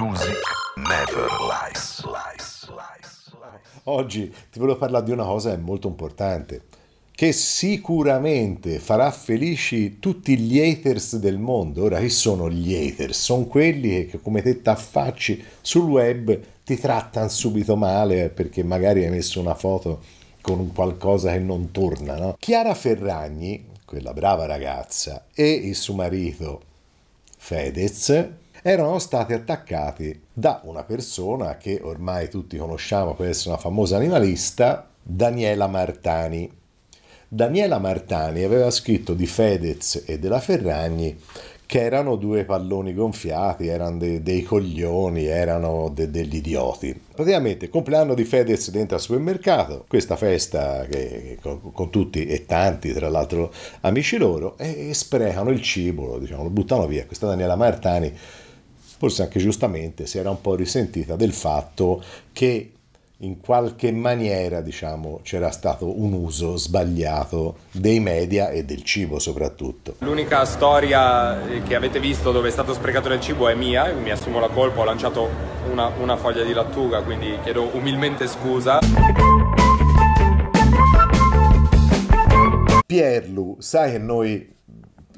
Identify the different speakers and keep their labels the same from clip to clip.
Speaker 1: Music never lies. lies, lies, lies. Oggi ti voglio parlare di una cosa molto importante che sicuramente farà felici tutti gli haters del mondo. Ora, chi sono gli haters? Sono quelli che come te t'affacci sul web ti trattano subito male perché magari hai messo una foto con un qualcosa che non torna. No? Chiara Ferragni, quella brava ragazza, e il suo marito Fedez erano stati attaccati da una persona che ormai tutti conosciamo per essere una famosa animalista, Daniela Martani. Daniela Martani aveva scritto di Fedez e della Ferragni che erano due palloni gonfiati, erano de, dei coglioni, erano de, degli idioti. Praticamente il compleanno di Fedez dentro al supermercato, questa festa che, che con, con, tutti e tanti, tra l'altro amici loro, e, e sprecano il cibo, diciamo, lo buttano via. Questa Daniela Martani forse anche giustamente si era un po' risentita del fatto che in qualche maniera diciamo c'era stato un uso sbagliato dei media e del cibo soprattutto. L'unica storia eh, che avete visto dove è stato sprecato del cibo è mia, mi assumo la colpa, ho lanciato una, una foglia di lattuga, quindi chiedo umilmente scusa. Pierlu, sai che noi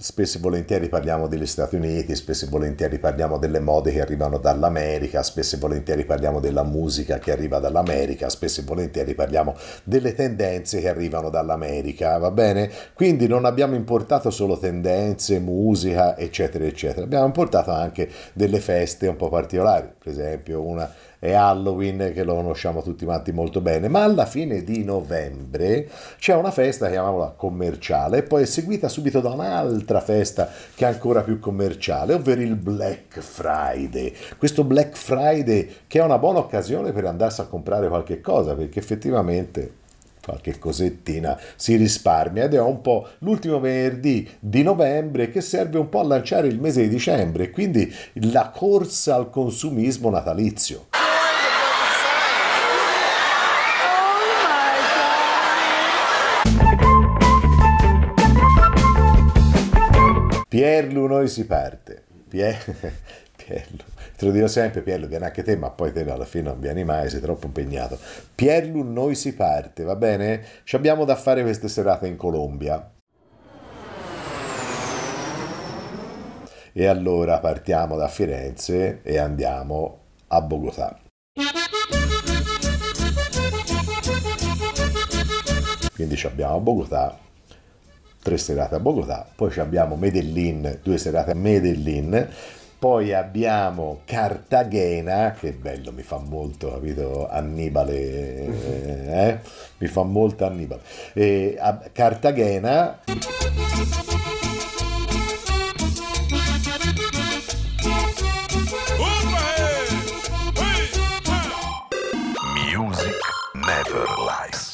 Speaker 1: spesso e volentieri parliamo degli Stati Uniti, spesso e volentieri parliamo delle mode che arrivano dall'America, spesso e volentieri parliamo della musica che arriva dall'America, spesso e volentieri parliamo delle tendenze che arrivano dall'America, va bene? Quindi non abbiamo importato solo tendenze, musica, eccetera, eccetera, abbiamo importato anche delle feste un po' particolari, per esempio una è Halloween che lo conosciamo tutti quanti molto bene, ma alla fine di novembre c'è una festa, chiamiamola commerciale, e poi è seguita subito da un'altra festa che è ancora più commerciale, ovvero il Black Friday. Questo Black Friday che è una buona occasione per andarsi a comprare qualche cosa, perché effettivamente qualche cosettina si risparmia ed è un po' l'ultimo venerdì di novembre che serve un po' a lanciare il mese di dicembre, quindi la corsa al consumismo natalizio. Pierlu, noi si parte. Pier... Pierlu, te lo dirò sempre, Pierlu, viene anche te, ma poi te alla fine non vieni mai, sei troppo impegnato. Pierlu, noi si parte, va bene? Ci abbiamo da fare queste serate in Colombia. E allora partiamo da Firenze e andiamo a Bogotà. Quindi ci abbiamo a Bogotà tre serate a Bogotà, poi abbiamo Medellin, due serate a Medellin, poi abbiamo Cartagena, che bello, mi fa molto, capito? Annibale, mm-hmm. eh? mi fa molto Annibale. E Cartagena. Eh! Music never lies.